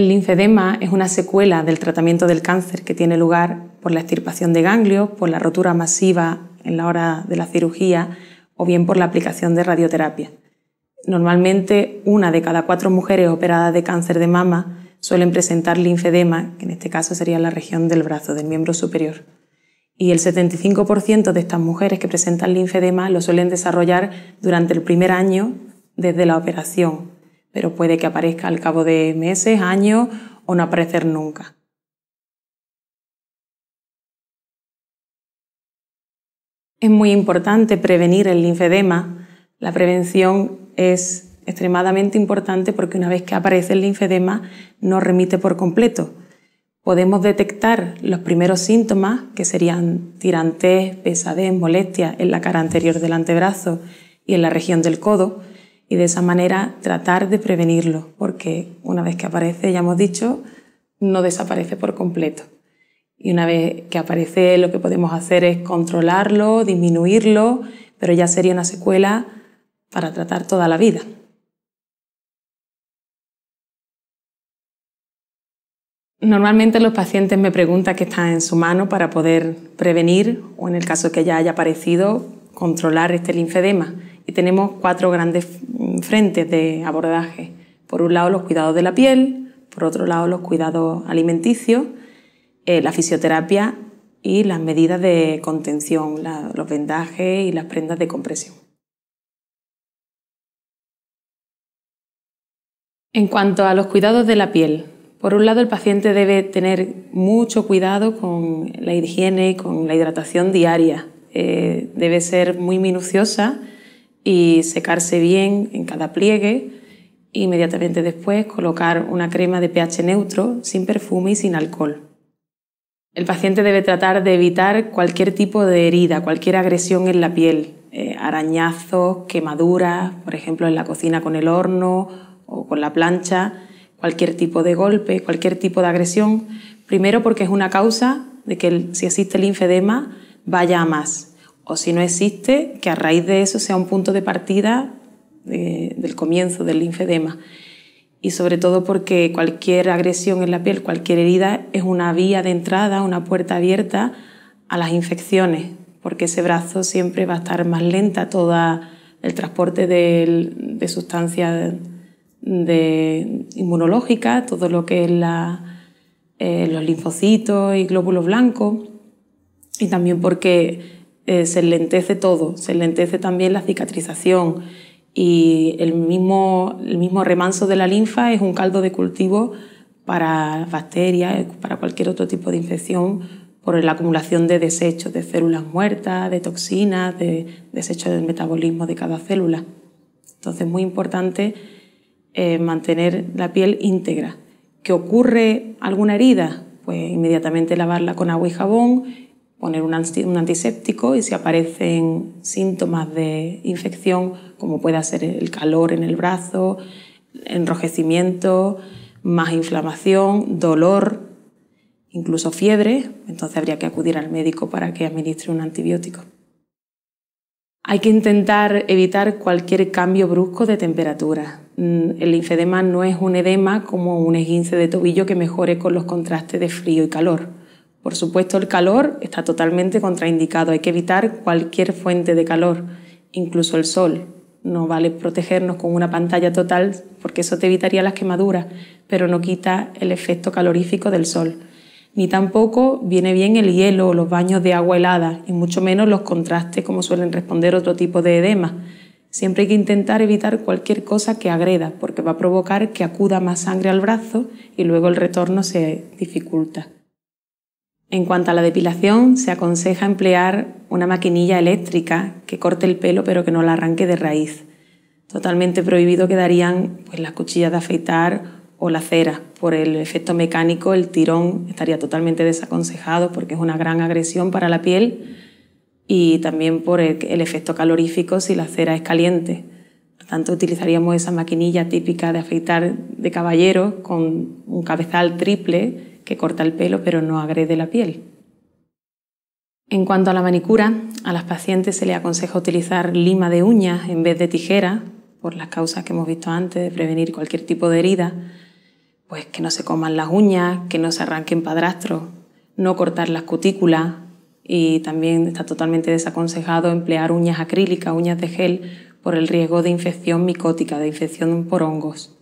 El linfedema es una secuela del tratamiento del cáncer que tiene lugar por la extirpación de ganglios, por la rotura masiva en la hora de la cirugía o bien por la aplicación de radioterapia. Normalmente una de cada cuatro mujeres operadas de cáncer de mama suelen presentar linfedema, que en este caso sería la región del brazo, del miembro superior. Y el 75% de estas mujeres que presentan linfedema lo suelen desarrollar durante el primer año desde la operación, pero puede que aparezca al cabo de meses, años o no aparecer nunca. Es muy importante prevenir el linfedema. La prevención es extremadamente importante porque una vez que aparece el linfedema no remite por completo. Podemos detectar los primeros síntomas, que serían tirantes, pesadez, molestia en la cara anterior del antebrazo y en la región del codo, y de esa manera tratar de prevenirlo, porque una vez que aparece, ya hemos dicho, no desaparece por completo. Y una vez que aparece, lo que podemos hacer es controlarlo, disminuirlo, pero ya sería una secuela para tratar toda la vida. Normalmente los pacientes me preguntan qué está en su mano para poder prevenir o en el caso que ya haya aparecido, controlar este linfedema tenemos cuatro grandes frentes de abordaje. Por un lado los cuidados de la piel, por otro lado los cuidados alimenticios, eh, la fisioterapia y las medidas de contención, los vendajes y las prendas de compresión. En cuanto a los cuidados de la piel, por un lado el paciente debe tener mucho cuidado con la higiene, y con la hidratación diaria. Eh, debe ser muy minuciosa y secarse bien en cada pliegue. Inmediatamente después colocar una crema de pH neutro, sin perfume y sin alcohol. El paciente debe tratar de evitar cualquier tipo de herida, cualquier agresión en la piel, eh, arañazos, quemaduras, por ejemplo en la cocina con el horno o con la plancha, cualquier tipo de golpe, cualquier tipo de agresión, primero porque es una causa de que si existe linfedema vaya a más o si no existe, que a raíz de eso sea un punto de partida del comienzo del linfedema. Y sobre todo porque cualquier agresión en la piel, cualquier herida, es una vía de entrada, una puerta abierta a las infecciones, porque ese brazo siempre va a estar más lenta todo el transporte de, de sustancias inmunológicas, todo lo que es la, eh, los linfocitos y glóbulos blancos, y también porque eh, se lentece todo, se lentece también la cicatrización y el mismo, remanso de la linfa es un caldo de cultivo para bacterias, para cualquier otro tipo de infección por la acumulación de desechos, de células muertas, de toxinas, de desechos del metabolismo de cada célula. Entonces es muy importante eh, mantener la piel íntegra. ¿Que ocurre alguna herida? Pues inmediatamente lavarla con agua y jabón poner un antiséptico y si aparecen síntomas de infección, como pueda ser el calor en el brazo, enrojecimiento, más inflamación, dolor, incluso fiebre, entonces habría que acudir al médico para que administre un antibiótico. Hay que intentar evitar cualquier cambio brusco de temperatura. Mm, el linfedema no es un edema como un esguince de tobillo que mejore con los contrastes de frío y calor. Por supuesto, el calor está totalmente contraindicado. Hay que evitar cualquier fuente de calor, incluso el sol. No vale protegernos con una pantalla total porque eso te evitaría las quemaduras, pero no quita el efecto calorífico del sol. Ni tampoco viene bien el hielo o los baños de agua helada, y mucho menos los contrastes como suelen responder otro tipo de edema. Siempre hay que intentar evitar cualquier cosa que agreda, porque va a provocar que acuda más sangre al brazo y luego el retorno se dificulta. En cuanto a la depilación, se aconseja emplear una maquinilla eléctrica que corte el pelo pero que no la arranque de raíz. Totalmente prohibido quedarían pues, las cuchillas de afeitar o la cera. Por el efecto mecánico, el tirón estaría totalmente desaconsejado porque es una gran agresión para la piel y también por el, efecto calorífico si la cera es caliente. Por tanto, utilizaríamos esa maquinilla típica de afeitar de caballero con un cabezal triple que corta el pelo pero no agrede la piel. En cuanto a la manicura, a las pacientes se les aconseja utilizar lima de uñas en vez de tijera, por las causas que hemos visto antes de prevenir cualquier tipo de herida, pues que no se coman las uñas, que no se arranquen padrastros, no cortar las cutículas y también está totalmente desaconsejado emplear uñas acrílicas, uñas de gel, por el riesgo de infección micótica, de infección por hongos.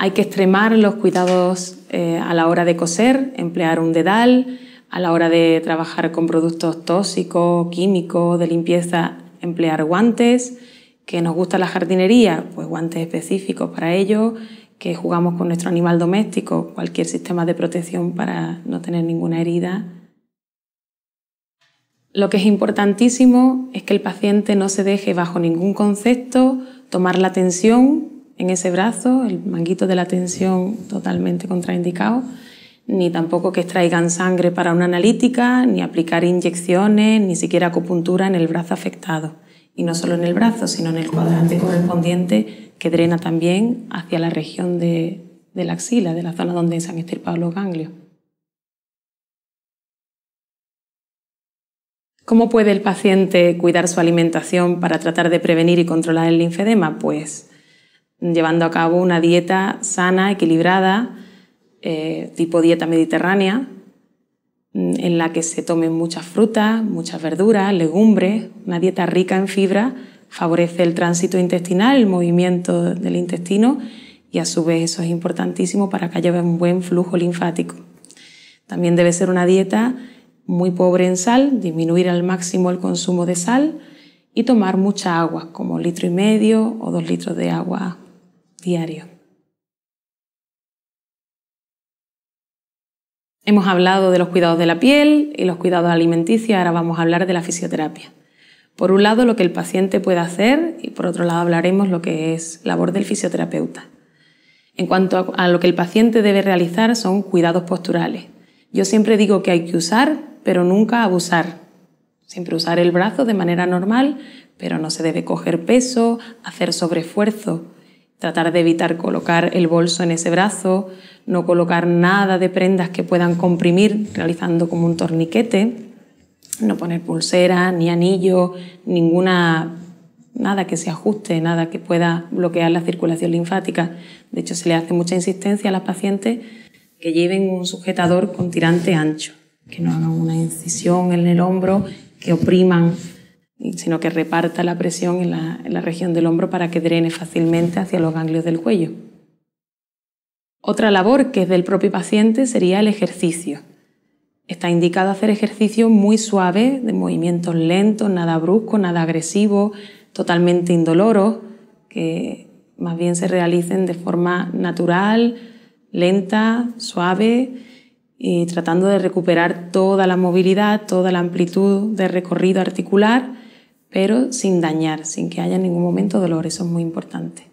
Hay que extremar los cuidados eh, a la hora de coser, emplear un dedal, a la hora de trabajar con productos tóxicos, químicos, de limpieza, emplear guantes, que nos gusta la jardinería, pues guantes específicos para ello, que jugamos con nuestro animal doméstico, cualquier sistema de protección para no tener ninguna herida. Lo que es importantísimo es que el paciente no se deje bajo ningún concepto tomar la tensión en ese brazo, el manguito de la tensión totalmente contraindicado, ni tampoco que extraigan sangre para una analítica, ni aplicar inyecciones, ni siquiera acupuntura en el brazo afectado. Y no solo en el brazo, sino en el cuadrante correspondiente que drena también hacia la región de, la axila, de la zona donde se han extirpado los ganglios. ¿Cómo puede el paciente cuidar su alimentación para tratar de prevenir y controlar el linfedema? Pues llevando a cabo una dieta sana, equilibrada, eh, tipo dieta mediterránea, mm, en la que se tomen muchas frutas, muchas verduras, legumbres. Una dieta rica en fibra favorece el tránsito intestinal, el movimiento del intestino y a su vez eso es importantísimo para que haya un buen flujo linfático. También debe ser una dieta muy pobre en sal, disminuir al máximo el consumo de sal y tomar mucha agua, como litro y medio o dos litros de agua diario. Hemos hablado de los cuidados de la piel y los cuidados alimenticios, ahora vamos a hablar de la fisioterapia. Por un lado, lo que el paciente puede hacer y por otro lado hablaremos lo que es labor del fisioterapeuta. En cuanto a lo que el paciente debe realizar son cuidados posturales. Yo siempre digo que hay que usar, pero nunca abusar. Siempre usar el brazo de manera normal, pero no se debe coger peso, hacer sobreesfuerzo. Tratar de evitar colocar el bolso en ese brazo, no colocar nada de prendas que puedan comprimir, realizando como un torniquete, no poner pulsera, ni anillo, ninguna nada que se ajuste, nada que pueda bloquear la circulación linfática. De hecho, se le hace mucha insistencia a las pacientes que lleven un sujetador con tirante ancho, que no hagan una incisión en el hombro, que opriman sino que reparta la presión en la, región del hombro para que drene fácilmente hacia los ganglios del cuello. Otra labor que es del propio paciente sería el ejercicio. Está indicado hacer ejercicio muy suave, de movimientos lentos, nada brusco, nada agresivo, totalmente indoloros, que más bien se realicen de forma natural, lenta, suave y tratando de recuperar toda la movilidad, toda la amplitud de recorrido articular pero sin dañar, sin que haya en ningún momento dolor, eso es muy importante.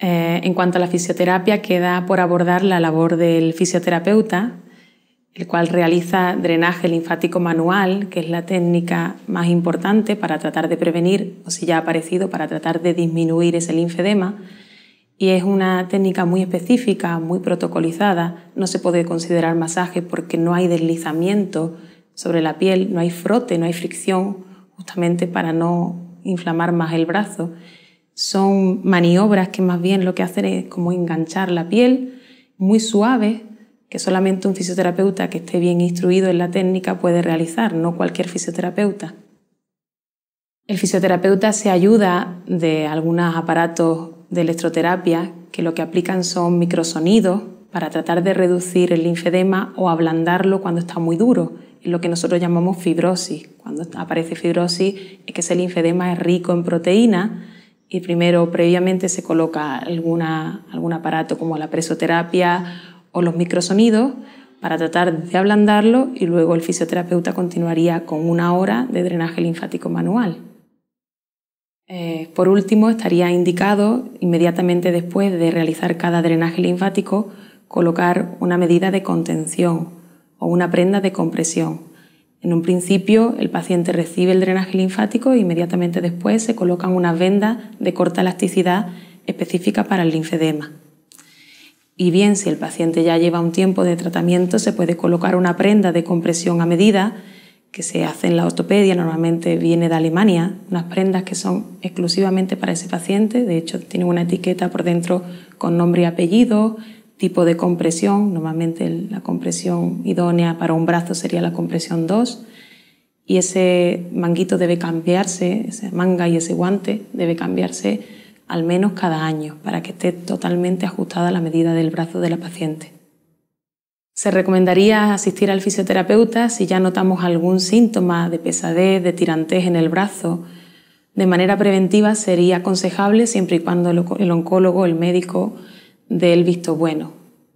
Eh, en cuanto a la fisioterapia, queda por abordar la labor del fisioterapeuta, el cual realiza drenaje linfático manual, que es la técnica más importante para tratar de prevenir, o si ya ha aparecido, para tratar de disminuir ese linfedema. Y es una técnica muy específica, muy protocolizada, no se puede considerar masaje porque no hay deslizamiento sobre la piel, no hay frote, no hay fricción, justamente para no inflamar más el brazo. Son maniobras que más bien lo que hacen es como enganchar la piel, muy suave, que solamente un fisioterapeuta que esté bien instruido en la técnica puede realizar, no cualquier fisioterapeuta. El fisioterapeuta se ayuda de algunos aparatos de electroterapia que lo que aplican son microsonidos para tratar de reducir el linfedema o ablandarlo cuando está muy duro lo que nosotros llamamos fibrosis. Cuando aparece fibrosis es que ese linfedema es rico en proteína y primero previamente se coloca algún aparato como la presoterapia o los microsonidos para tratar de ablandarlo y luego el fisioterapeuta continuaría con una hora de drenaje linfático manual. Eh, por último, estaría indicado inmediatamente después de realizar cada drenaje linfático colocar una medida de contención o una prenda de compresión. En un principio, el paciente recibe el drenaje linfático e inmediatamente después se colocan unas vendas de corta elasticidad específica para el linfedema. Y bien, si el paciente ya lleva un tiempo de tratamiento, se puede colocar una prenda de compresión a medida que se hace en la ortopedia, normalmente viene de Alemania, unas prendas que son exclusivamente para ese paciente, de hecho tienen una etiqueta por dentro con nombre y apellido, tipo de compresión, normalmente la compresión idónea para un brazo sería la compresión 2, y ese manguito debe cambiarse, esa manga y ese guante debe cambiarse al menos cada año para que esté totalmente ajustada a la medida del brazo de la paciente. Se recomendaría asistir al fisioterapeuta si ya notamos algún síntoma de pesadez, de tirantez en el brazo. De manera preventiva sería aconsejable siempre y cuando el oncólogo, el médico, del visto bueno,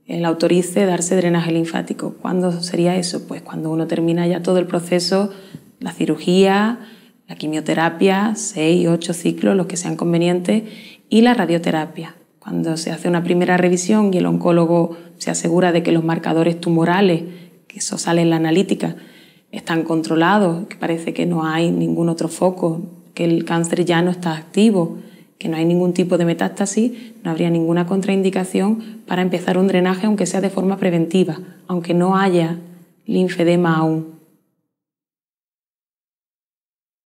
el autorice darse drenaje linfático. ¿Cuándo sería eso? Pues cuando uno termina ya todo el proceso, la cirugía, la quimioterapia, seis, ocho ciclos, los que sean convenientes, y la radioterapia. Cuando se hace una primera revisión y el oncólogo se asegura de que los marcadores tumorales, que eso sale en la analítica, están controlados, que parece que no hay ningún otro foco, que el cáncer ya no está activo, que no hay ningún tipo de metástasis, no habría ninguna contraindicación para empezar un drenaje, aunque sea de forma preventiva, aunque no haya linfedema aún.